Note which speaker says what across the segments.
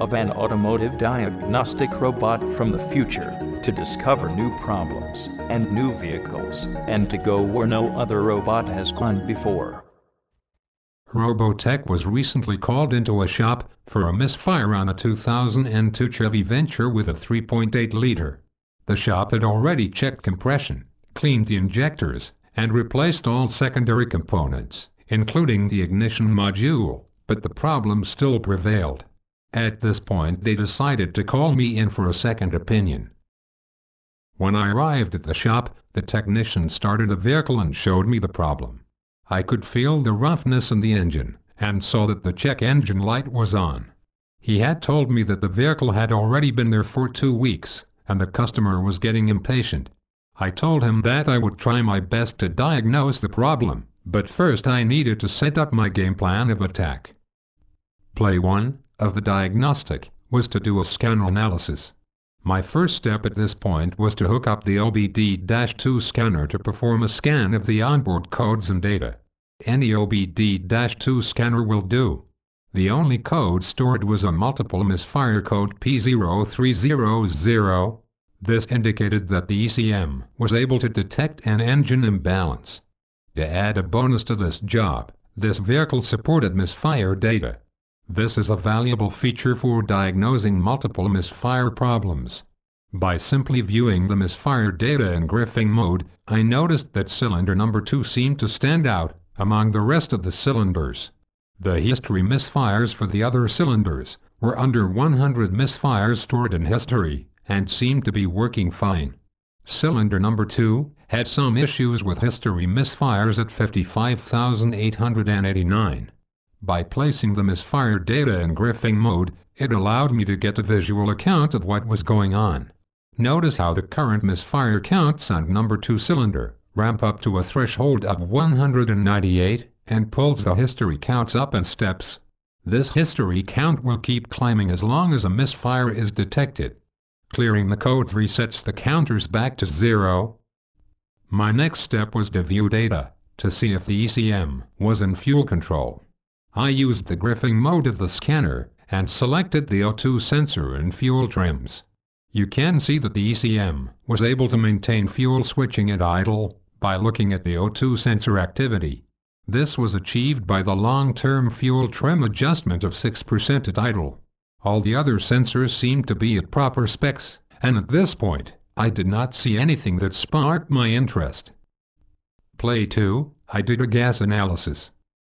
Speaker 1: of an automotive diagnostic robot from the future to discover new problems and new vehicles and to go where no other robot has gone before. Robotech was recently called into a shop for a misfire on a 2002 Chevy Venture with a 3.8-liter. The shop had already checked compression, cleaned the injectors, and replaced all secondary components, including the ignition module, but the problem still prevailed. At this point they decided to call me in for a second opinion. When I arrived at the shop, the technician started the vehicle and showed me the problem. I could feel the roughness in the engine, and saw that the check engine light was on. He had told me that the vehicle had already been there for two weeks, and the customer was getting impatient. I told him that I would try my best to diagnose the problem, but first I needed to set up my game plan of attack. Play 1, of the diagnostic was to do a scanner analysis. My first step at this point was to hook up the OBD-2 scanner to perform a scan of the onboard codes and data. Any OBD-2 scanner will do. The only code stored was a multiple misfire code P0300. This indicated that the ECM was able to detect an engine imbalance. To add a bonus to this job, this vehicle supported misfire data. This is a valuable feature for diagnosing multiple misfire problems. By simply viewing the misfire data in griffing mode, I noticed that cylinder number 2 seemed to stand out among the rest of the cylinders. The history misfires for the other cylinders were under 100 misfires stored in history and seemed to be working fine. Cylinder number 2 had some issues with history misfires at 55,889. By placing the misfire data in griffing mode, it allowed me to get a visual account of what was going on. Notice how the current misfire counts on number 2 cylinder, ramp up to a threshold of 198, and pulls the history counts up in steps. This history count will keep climbing as long as a misfire is detected. Clearing the code resets the counters back to zero. My next step was to view data, to see if the ECM was in fuel control. I used the griffing mode of the scanner and selected the O2 sensor and fuel trims. You can see that the ECM was able to maintain fuel switching at idle by looking at the O2 sensor activity. This was achieved by the long-term fuel trim adjustment of 6% at idle. All the other sensors seemed to be at proper specs, and at this point, I did not see anything that sparked my interest. Play 2, I did a gas analysis.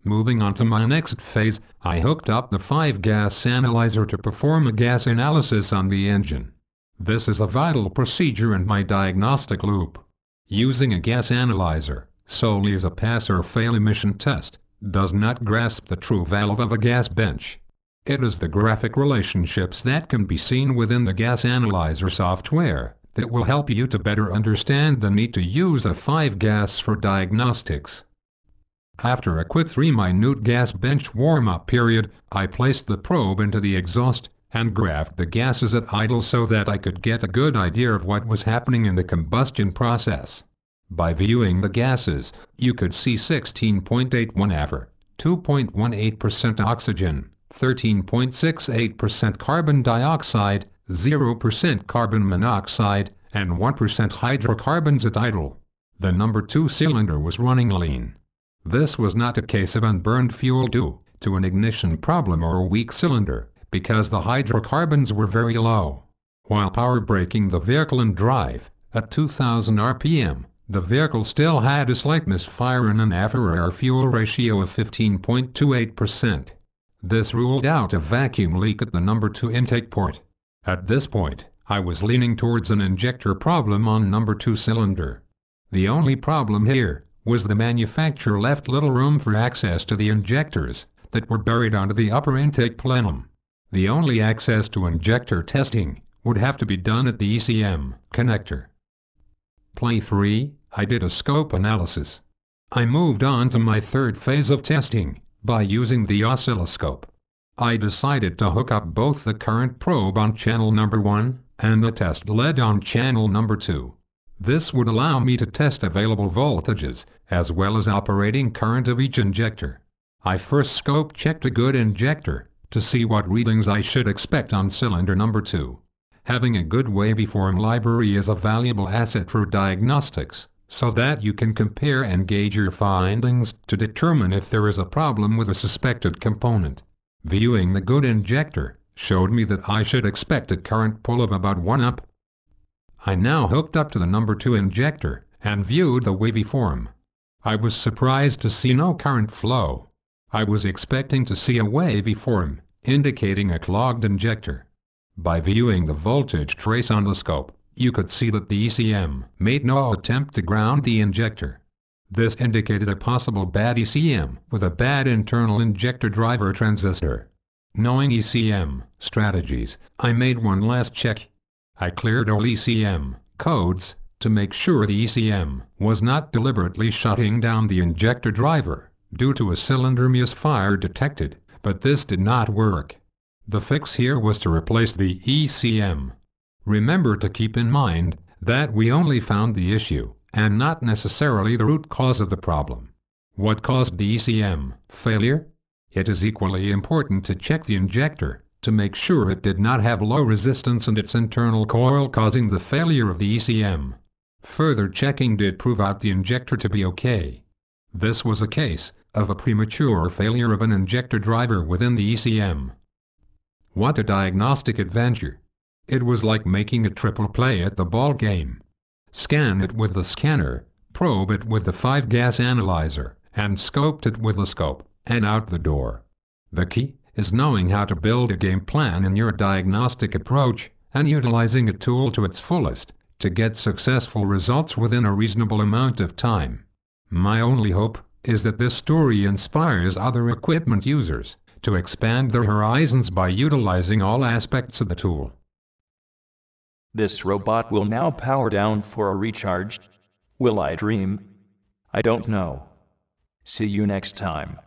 Speaker 1: Moving on to my next phase, I hooked up the 5-gas analyzer to perform a gas analysis on the engine. This is a vital procedure in my diagnostic loop. Using a gas analyzer, solely as a pass or fail emission test, does not grasp the true value of a gas bench. It is the graphic relationships that can be seen within the gas analyzer software that will help you to better understand the need to use a 5-gas for diagnostics. After a quick three-minute gas bench warm-up period, I placed the probe into the exhaust and graphed the gases at idle so that I could get a good idea of what was happening in the combustion process. By viewing the gases, you could see 16.81 aver, 2.18% oxygen, 13.68% carbon dioxide, 0% carbon monoxide, and 1% hydrocarbons at idle. The number 2 cylinder was running lean, this was not a case of unburned fuel due to an ignition problem or a weak cylinder, because the hydrocarbons were very low. While power braking the vehicle in drive, at 2000 RPM, the vehicle still had a slight misfire and an after-air fuel ratio of 15.28%. This ruled out a vacuum leak at the number 2 intake port. At this point, I was leaning towards an injector problem on number 2 cylinder. The only problem here was the manufacturer left little room for access to the injectors that were buried under the upper intake plenum. The only access to injector testing would have to be done at the ECM connector. Play 3, I did a scope analysis. I moved on to my third phase of testing by using the oscilloscope. I decided to hook up both the current probe on channel number 1 and the test lead on channel number 2. This would allow me to test available voltages, as well as operating current of each injector. I first scope checked a good injector, to see what readings I should expect on cylinder number 2. Having a good waveform library is a valuable asset for diagnostics, so that you can compare and gauge your findings to determine if there is a problem with a suspected component. Viewing the good injector showed me that I should expect a current pull of about 1 amp I now hooked up to the number 2 injector and viewed the wavy form. I was surprised to see no current flow. I was expecting to see a wavy form, indicating a clogged injector. By viewing the voltage trace on the scope, you could see that the ECM made no attempt to ground the injector. This indicated a possible bad ECM with a bad internal injector driver transistor. Knowing ECM strategies, I made one last check I cleared all ECM codes to make sure the ECM was not deliberately shutting down the injector driver due to a cylinder misfire detected, but this did not work. The fix here was to replace the ECM. Remember to keep in mind that we only found the issue and not necessarily the root cause of the problem. What caused the ECM failure? It is equally important to check the injector to make sure it did not have low resistance in its internal coil causing the failure of the ECM. Further checking did prove out the injector to be okay. This was a case of a premature failure of an injector driver within the ECM. What a diagnostic adventure! It was like making a triple play at the ball game. Scan it with the scanner, probe it with the 5-gas analyzer, and scoped it with the scope, and out the door. The key? is knowing how to build a game plan in your diagnostic approach and utilizing a tool to its fullest to get successful results within a reasonable amount of time. My only hope is that this story inspires other equipment users to expand their horizons by utilizing all aspects of the tool. This robot will now power down for a recharge. Will I dream? I don't know. See you next time.